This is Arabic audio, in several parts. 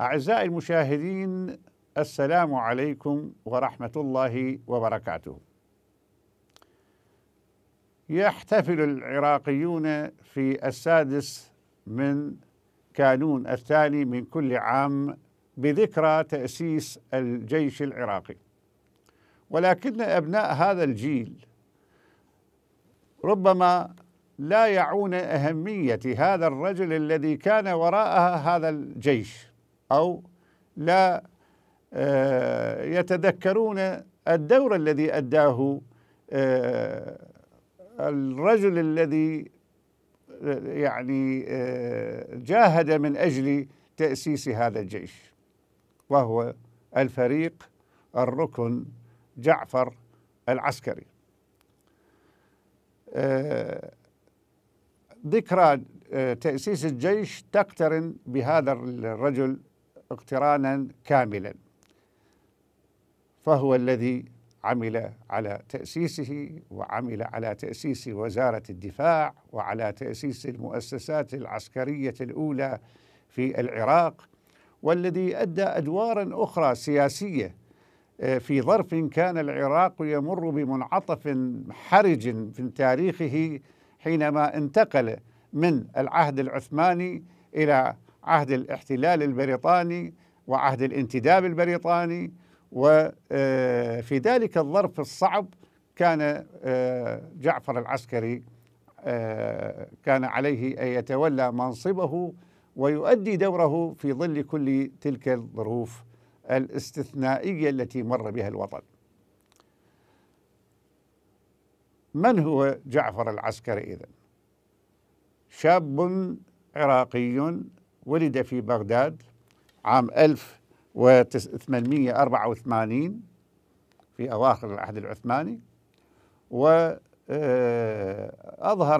أعزائي المشاهدين السلام عليكم ورحمة الله وبركاته. يحتفل العراقيون في السادس من كانون الثاني من كل عام بذكرى تأسيس الجيش العراقي. ولكن أبناء هذا الجيل ربما لا يعون أهمية هذا الرجل الذي كان وراء هذا الجيش أو لا آه، يتذكرون الدور الذي أداه آه، الرجل الذي يعني آه، جاهد من أجل تأسيس هذا الجيش وهو الفريق الركن جعفر العسكري ذكرى تأسيس الجيش تقترن بهذا الرجل اقترانا كاملا فهو الذي عمل على تأسيسه وعمل على تأسيس وزارة الدفاع وعلى تأسيس المؤسسات العسكرية الأولى في العراق والذي أدى أدوارا أخرى سياسية آه، في ظرف كان العراق يمر بمنعطف حرج في تاريخه حينما انتقل من العهد العثماني إلى عهد الاحتلال البريطاني وعهد الانتداب البريطاني وفي آه، ذلك الظرف الصعب كان آه، جعفر العسكري آه، كان عليه ان يتولى منصبه ويؤدي دوره في ظل كل تلك الظروف الاستثنائيه التي مر بها الوطن. من هو جعفر العسكري اذا؟ شاب عراقي ولد في بغداد عام 1884 في أواخر العهد العثماني وأظهر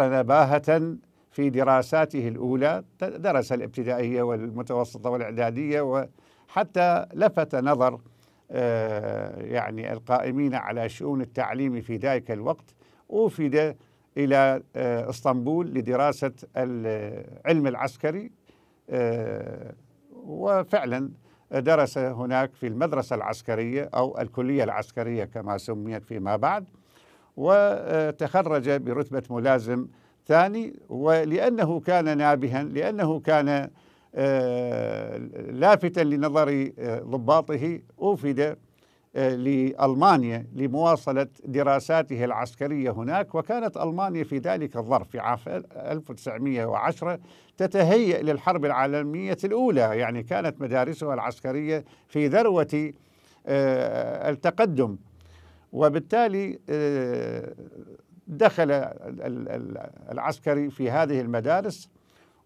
آه، نباهة في دراساته الأولى درس الابتدائية والمتوسطة والإعدادية وحتى لفت نظر آه، يعني القائمين على شؤون التعليم في ذلك الوقت أوفد إلى آه، اسطنبول لدراسة العلم العسكري آه، وفعلا درس هناك في المدرسة العسكرية أو الكلية العسكرية كما سميت فيما بعد وتخرج برتبة ملازم ثاني ولأنه كان نابها لأنه كان آه، لافتا لنظر آه، ضباطه أوفد لألمانيا لمواصلة دراساته العسكرية هناك وكانت ألمانيا في ذلك الظرف في عام 1910 تتهيأ للحرب العالمية الأولى يعني كانت مدارسها العسكرية في ذروة آه، التقدم وبالتالي آه، دخل العسكري في هذه المدارس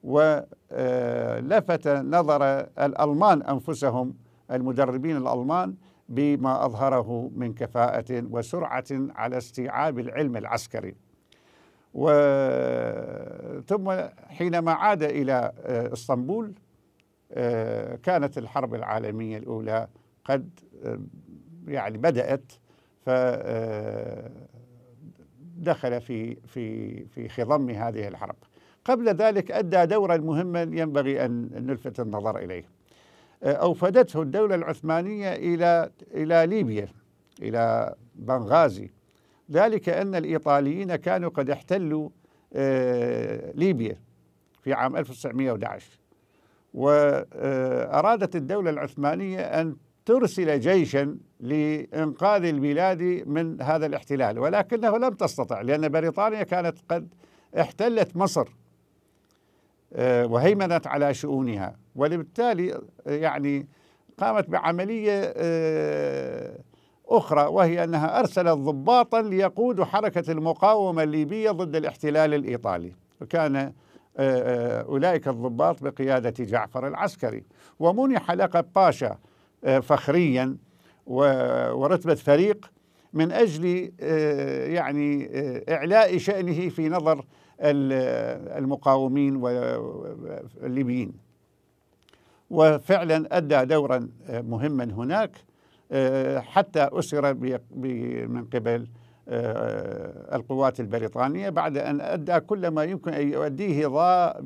ولفت آه، نظر الألمان أنفسهم المدربين الألمان بما أظهره من كفاءة وسرعة على استيعاب العلم العسكري ثم حينما عاد إلى آه، اسطنبول آه، كانت الحرب العالمية الأولى قد آه، يعني بدأت فدخل في في في خضم هذه الحرب قبل ذلك أدى دورا مهما ينبغي أن نلفت النظر إليه أوفدته الدولة العثمانية إلى إلى ليبيا إلى بنغازي ذلك أن الإيطاليين كانوا قد احتلوا آه، ليبيا في عام 1911 وأرادت الدولة العثمانية أن ترسل جيشا لإنقاذ البلاد من هذا الاحتلال ولكنه لم تستطع لأن بريطانيا كانت قد احتلت مصر آه، وهيمنت على شؤونها وبالتالي آه، يعني قامت بعملية آه، أخرى وهي أنها أرسلت ضباطا ليقودوا حركة المقاومة الليبية ضد الاحتلال الإيطالي وكان أولئك الضباط بقيادة جعفر العسكري ومنح لقب باشا فخريا ورتبة فريق من أجل يعني إعلاء شأنه في نظر المقاومين والليبيين وفعلا أدى دورا مهما هناك آه، حتى أسر من قبل آه، القوات البريطانية بعد أن أدى كل ما يمكن أن يؤديه ضاء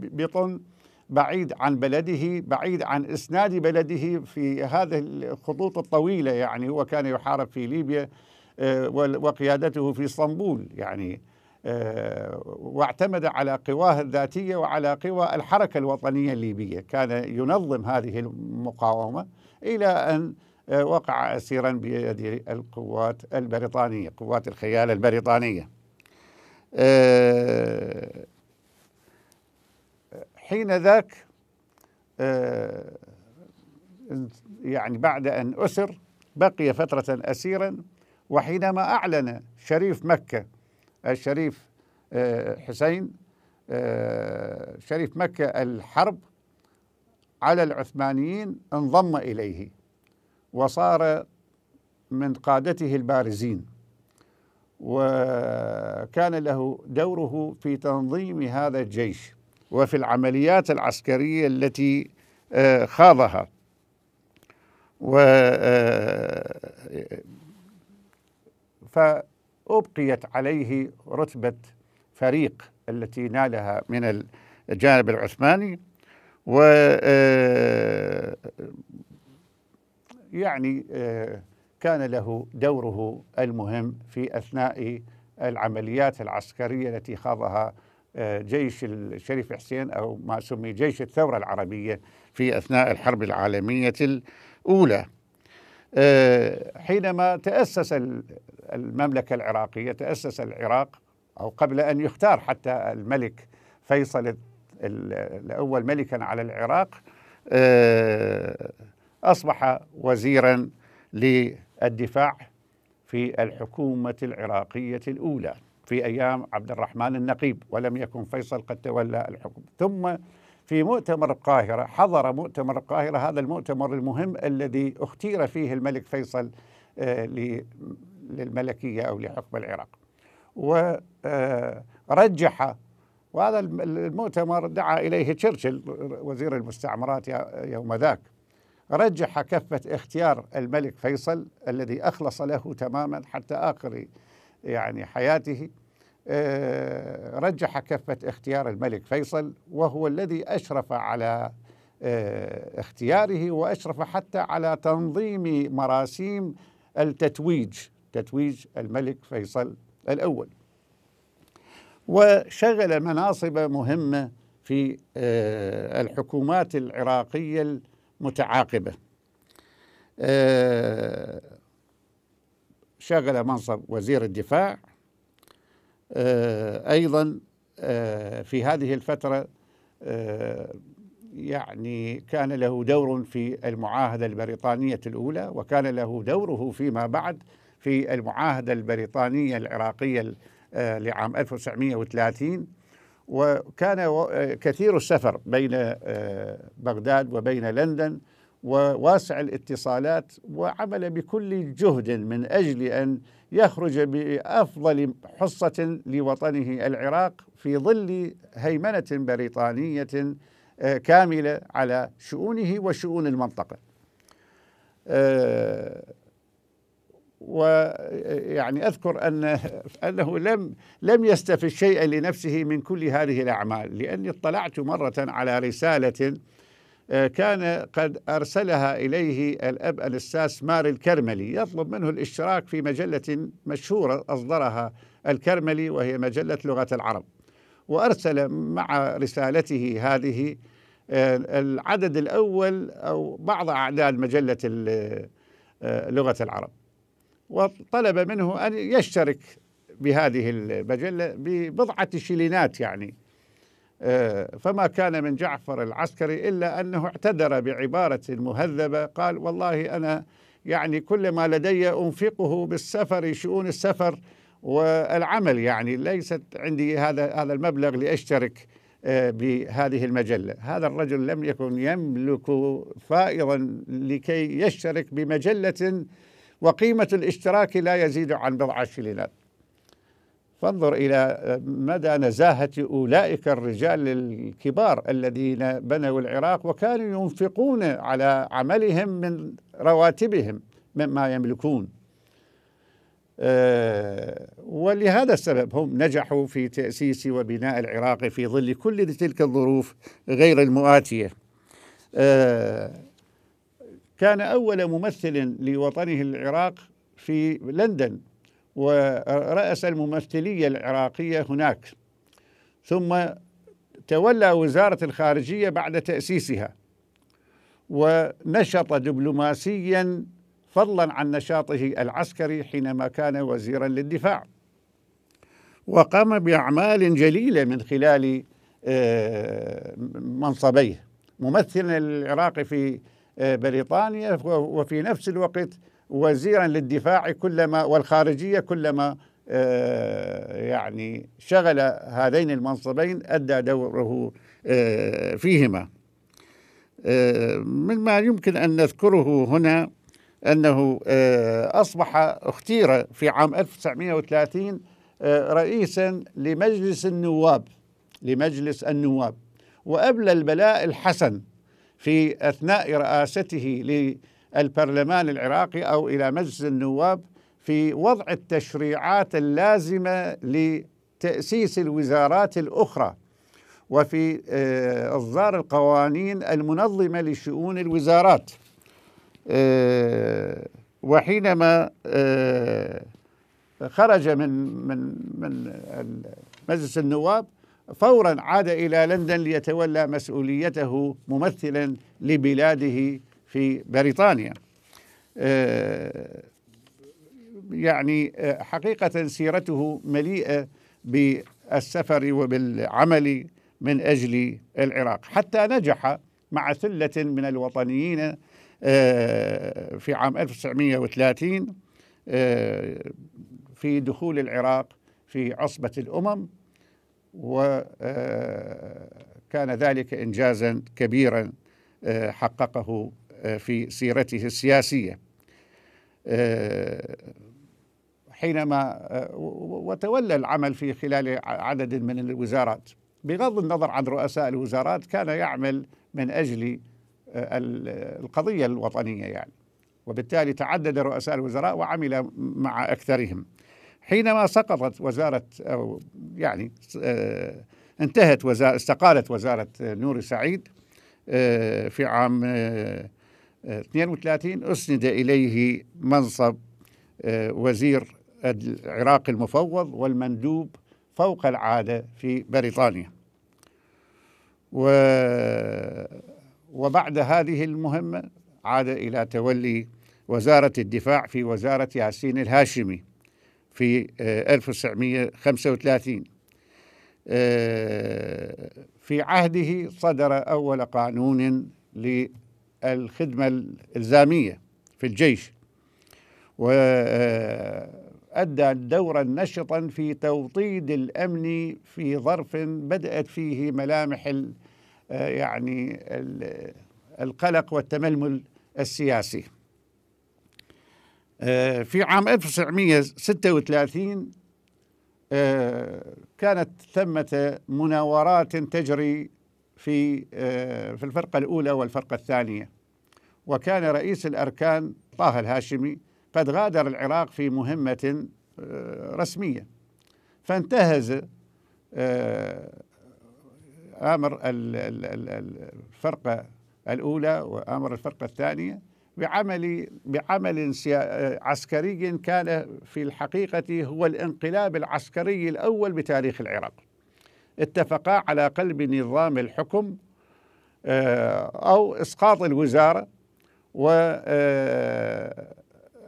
بطن بعيد عن بلده بعيد عن إسناد بلده في هذه الخطوط الطويلة يعني هو كان يحارب في ليبيا آه، وقيادته في اسطنبول يعني آه، واعتمد على قواه الذاتية وعلى قوى الحركة الوطنية الليبية كان ينظم هذه المقاومة إلى أن آه، وقع أسيرا بيد القوات البريطانية قوات الخيال البريطانية آه، حين ذاك يعني بعد أن أسر بقي فترة أسيرا وحينما أعلن شريف مكة الشريف آه، حسين آه، شريف مكة الحرب على العثمانيين انضم إليه وصار من قادته البارزين وكان له دوره في تنظيم هذا الجيش وفي العمليات العسكرية التي آه، خاضها و ف أبقيت عليه رتبة فريق التي نالها من الجانب العثماني و آه، يعني آه، كان له دوره المهم في أثناء العمليات العسكرية التي خاضها آه، جيش الشريف حسين أو ما سمي جيش الثورة العربية في أثناء الحرب العالمية الأولى آه، حينما تأسس المملكة العراقية تأسس العراق أو قبل أن يختار حتى الملك فيصل الأول ملكا على العراق آه، أصبح وزيرا للدفاع في الحكومة العراقية الأولى في أيام عبد الرحمن النقيب ولم يكن فيصل قد تولى الحكم ثم في مؤتمر القاهرة حضر مؤتمر القاهرة هذا المؤتمر المهم الذي اختير فيه الملك فيصل آه، للملكية أو لحكم العراق ورجح آه، وهذا المؤتمر دعا إليه تشرشل وزير المستعمرات يوم ذاك رجح كفة اختيار الملك فيصل الذي أخلص له تماما حتى آخر يعني حياته آه، رجح كفة اختيار الملك فيصل وهو الذي أشرف على آه، اختياره وأشرف حتى على تنظيم مراسيم التتويج تتويج الملك فيصل الأول وشغل مناصب مهمة في آه، الحكومات العراقية المتعاقبة شغل منصب وزير الدفاع آه، أيضا آه، في هذه الفترة آه، يعني كان له دور في المعاهدة البريطانية الأولى وكان له دوره فيما بعد في المعاهدة البريطانية العراقية لعام 1930 وكان كثير السفر بين بغداد وبين لندن وواسع الاتصالات وعمل بكل جهد من اجل ان يخرج بافضل حصه لوطنه العراق في ظل هيمنه بريطانيه آه، كامله على شؤونه وشؤون المنطقه. آه، ويعني اذكر ان انه لم لم يستفد شيئا لنفسه من كل هذه الاعمال لاني اطلعت مره على رساله آه، كان قد أرسلها إليه الأب الأستاذ ماري الكرملي يطلب منه الاشتراك في مجلة مشهورة أصدرها الكرملي وهي مجلة لغة العرب وأرسل مع رسالته هذه آه، العدد الأول أو بعض أعداد مجلة آه، لغة العرب وطلب منه أن يشترك بهذه المجلة ببضعة شلينات يعني آه، فما كان من جعفر العسكري إلا أنه اعتذر بعبارة مهذبة قال والله أنا يعني كل ما لدي أنفقه بالسفر شؤون السفر والعمل يعني ليست عندي هذا هذا المبلغ لأشترك آه، بهذه المجلة هذا الرجل لم يكن يملك فائضا لكي يشترك بمجلة وقيمة الاشتراك لا يزيد عن بضعة شلينات فانظر إلى مدى نزاهة أولئك الرجال الكبار الذين بنوا العراق وكانوا ينفقون على عملهم من رواتبهم مما يملكون آه، ولهذا السبب هم نجحوا في تأسيس وبناء العراق في ظل كل تلك الظروف غير المؤاتية آه، كان أول ممثل لوطنه العراق في لندن ورأس الممثلية العراقية هناك ثم تولى وزارة الخارجية بعد تأسيسها ونشط دبلوماسيا فضلا عن نشاطه العسكري حينما كان وزيرا للدفاع وقام بأعمال جليلة من خلال آه، منصبيه ممثلا للعراق في آه، بريطانيا وفي نفس الوقت وزيرا للدفاع كلما والخارجيه كلما آه، يعني شغل هذين المنصبين ادى دوره آه، فيهما آه، مما يمكن ان نذكره هنا انه اصبح اختير في عام 1930 رئيسا لمجلس النواب لمجلس النواب وابلى البلاء الحسن في اثناء رئاسته البرلمان العراقي أو إلى مجلس النواب في وضع التشريعات اللازمة لتأسيس الوزارات الأخرى وفي آه، إصدار القوانين المنظمة لشؤون الوزارات آه، وحينما آه، خرج من من من مجلس النواب فورا عاد الى لندن ليتولى مسؤوليته ممثلا لبلاده في بريطانيا آه، يعني آه، حقيقة سيرته مليئة بالسفر وبالعمل من أجل العراق حتى نجح مع ثلة من الوطنيين آه، في عام 1930 في دخول العراق في عصبة الأمم وكان ذلك إنجازا كبيرا حققه آه، في سيرته السياسيه آه، حينما آه، وتولى العمل في خلال عدد من الوزارات بغض النظر عن رؤساء الوزارات كان يعمل من اجل القضيه الوطنيه يعني وبالتالي تعدد رؤساء الوزراء وعمل مع اكثرهم حينما سقطت وزاره او يعني انتهت وزارة استقالت وزاره نور سعيد في عام 32 أسند إليه منصب آه، وزير العراق المفوض والمندوب فوق العادة في بريطانيا و وبعد هذه المهمة عاد إلى تولي وزارة الدفاع في وزارة ياسين الهاشمي في 1935 آه، آه، في عهده صدر أول قانون الخدمة الإلزامية في الجيش وأدى آه، دورا نشطا في توطيد الأمن في ظرف بدأت فيه ملامح آه، يعني القلق والتململ السياسي آه، في عام 1936 كانت ثمة مناورات تجري في آه، في الفرقة الأولى والفرقة الثانية وكان رئيس الأركان طه الهاشمي قد غادر العراق في مهمة آه، رسمية فانتهز آه، آمر الفرقة الأولى وآمر الفرقة الثانية بعمل بعمل عسكري كان في الحقيقة هو الانقلاب العسكري الأول بتاريخ العراق اتفقا على قلب نظام الحكم آه، أو إسقاط الوزارة آه،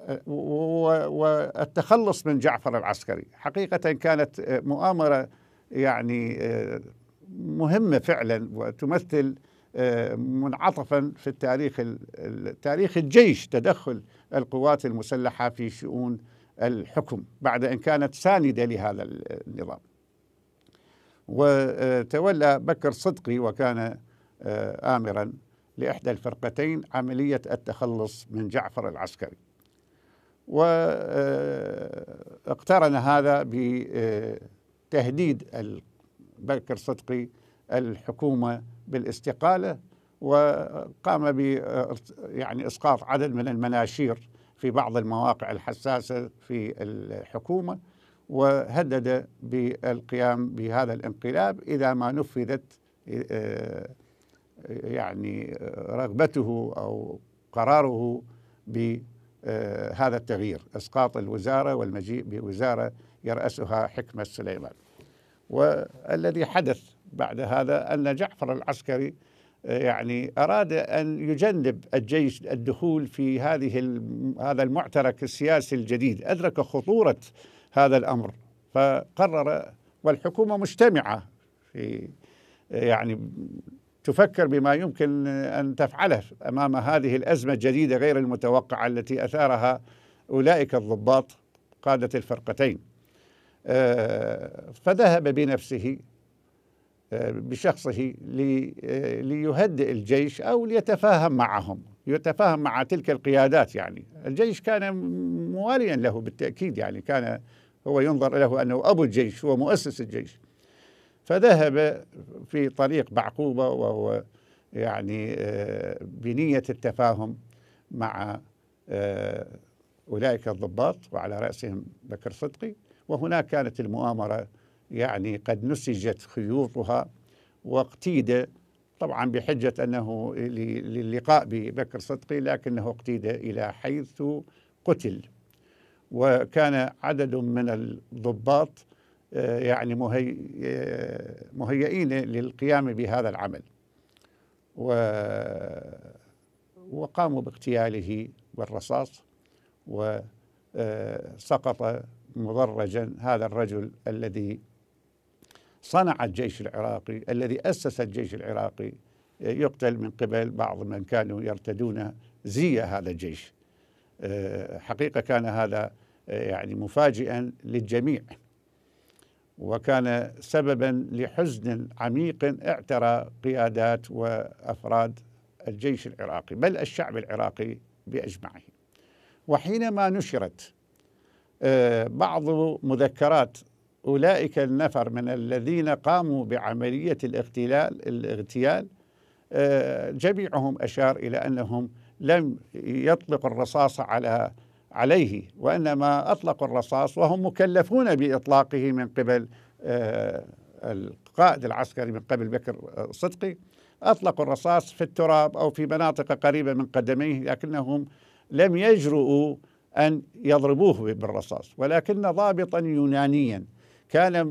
آه، و والتخلص من جعفر العسكري حقيقة كانت مؤامرة يعني مهمة فعلا وتمثل منعطفا في التاريخ تاريخ الجيش تدخل القوات المسلحة في شؤون الحكم بعد أن كانت ساندة لهذا النظام وتولى بكر صدقي وكان آه، آمرا لإحدى الفرقتين عملية التخلص من جعفر العسكري واقترن آه، هذا بتهديد آه، بكر صدقي الحكومة بالاستقالة وقام ب يعني اسقاط عدد من المناشير في بعض المواقع الحساسه في الحكومه وهدد بالقيام بهذا الانقلاب إذا ما نفذت آه، يعني آه، رغبته أو قراره بهذا التغيير إسقاط الوزارة والمجيء بوزارة يرأسها حكمة سليمان والذي حدث بعد هذا أن جعفر العسكري آه، يعني أراد أن يجنب الجيش الدخول في هذه هذا المعترك السياسي الجديد أدرك خطورة هذا الامر فقرر والحكومه مجتمعه في يعني تفكر بما يمكن ان تفعله امام هذه الازمه الجديده غير المتوقعه التي اثارها اولئك الضباط قاده الفرقتين آه، فذهب بنفسه آه، بشخصه آه، ليهدئ الجيش او ليتفاهم معهم يتفاهم مع تلك القيادات يعني الجيش كان مواليا له بالتاكيد يعني كان هو ينظر له أنه أبو الجيش هو مؤسس الجيش فذهب في طريق بعقوبة وهو يعني آه، بنية التفاهم مع آه، أولئك الضباط وعلى رأسهم بكر صدقي وهناك كانت المؤامرة يعني قد نسجت خيوطها واقتيد طبعا بحجة أنه للقاء ببكر صدقي لكنه اقتيد إلى حيث قتل وكان عدد من الضباط آه، يعني آه، مهيئين للقيام بهذا العمل و وقاموا باغتياله بالرصاص وسقط آه، مضرجا هذا الرجل الذي صنع الجيش العراقي الذي أسس الجيش العراقي يقتل من قبل بعض من كانوا يرتدون زي هذا الجيش آه، حقيقه كان هذا آه، يعني مفاجئا للجميع وكان سببا لحزن عميق اعترى قيادات وافراد الجيش العراقي بل الشعب العراقي باجمعه وحينما نشرت آه، بعض مذكرات اولئك النفر من الذين قاموا بعمليه الاغتيال الاغتيال جميعهم اشار الى انهم لم يطلق الرصاص على عليه وإنما أطلقوا الرصاص وهم مكلفون بإطلاقه من قبل آه، القائد العسكري من قبل بكر صدقي أطلقوا الرصاص في التراب أو في مناطق قريبة من قدميه لكنهم لم يجرؤوا أن يضربوه بالرصاص ولكن ضابطا يونانيا كان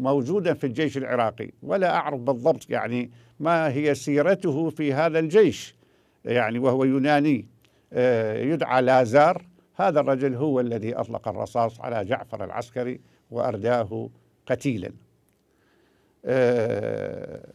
موجودا في الجيش العراقي ولا أعرف بالضبط يعني ما هي سيرته في هذا الجيش يعني وهو يوناني آه، يدعى لازار هذا الرجل هو الذي أطلق الرصاص على جعفر العسكري وأرداه قتيلا آه،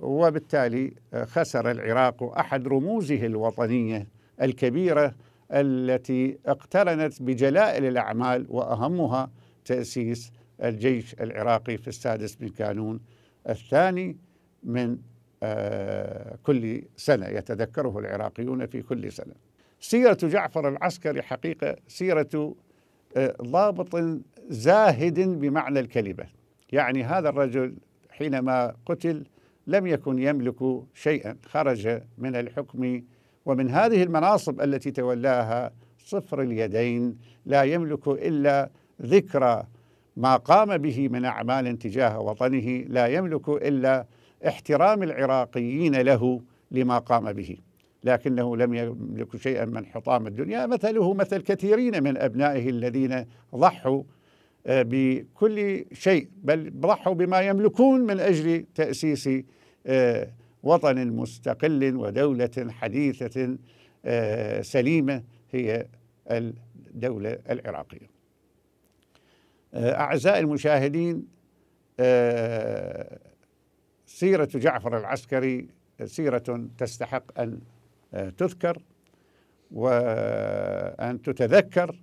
وبالتالي آه، خسر العراق أحد رموزه الوطنية الكبيرة التي اقترنت بجلائل الأعمال وأهمها تأسيس الجيش العراقي في السادس من كانون الثاني من آه، كل سنة يتذكره العراقيون في كل سنة سيرة جعفر العسكري حقيقة سيرة آه، ضابط زاهد بمعنى الكلمة يعني هذا الرجل حينما قتل لم يكن يملك شيئا خرج من الحكم ومن هذه المناصب التي تولاها صفر اليدين لا يملك الا ذكرى ما قام به من اعمال تجاه وطنه لا يملك الا احترام العراقيين له لما قام به لكنه لم يملك شيئا من حطام الدنيا مثله مثل كثيرين من أبنائه الذين ضحوا آه، بكل شيء بل ضحوا بما يملكون من أجل تأسيس آه، وطن مستقل ودولة حديثة آه، سليمة هي الدولة العراقية أعزائي المشاهدين سيرة جعفر العسكري سيرة تستحق أن آه، تذكر وأن تتذكر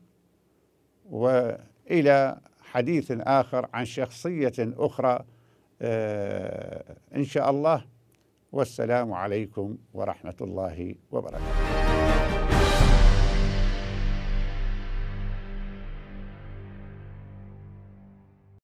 وإلى حديث آخر عن شخصية أخرى آه، إن شاء الله والسلام عليكم ورحمة الله وبركاته